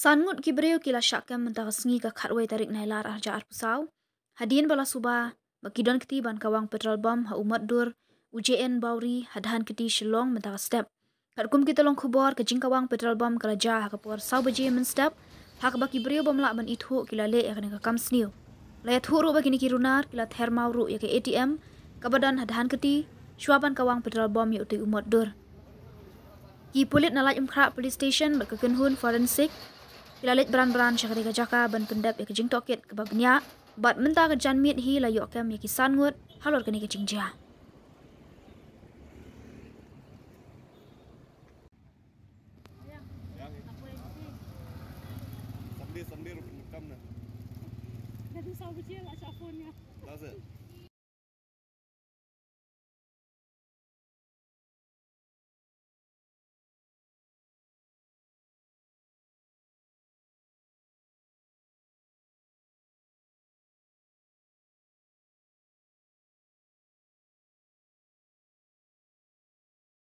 Sangut kibreo kila syakkan mentah sengi ke khatwai tarik nailar arja arpusau. Hadian bala subah, bakidon keti ban kawang petrol bom ha umat dur, UJN bauri hadahan keti shilong mentah step. Kadukum kita long kubor ke jingkawang petrol bom kelaja ha kepuar sau baji men step, hak baki breo bom lak ban itu kila le yakni ke kam seniu. Layat huru bakini kirunar kila thermau ya ke ATM, kabadan hadahan keti, suapan kawang petrol bom ha ha yakni ya ya umat dur. Ki pulit nalai umkrak police station berkekenhun forensik, Ilalit beran-beran syakari gajaka ban pendap ya kejing tokit ke babnya. Bat mentah ke janmit hi la yuk kem ya kisan ngut halor kini kejing jia. Sambil-sambil rupin mekam na. Dan sahabat jia lah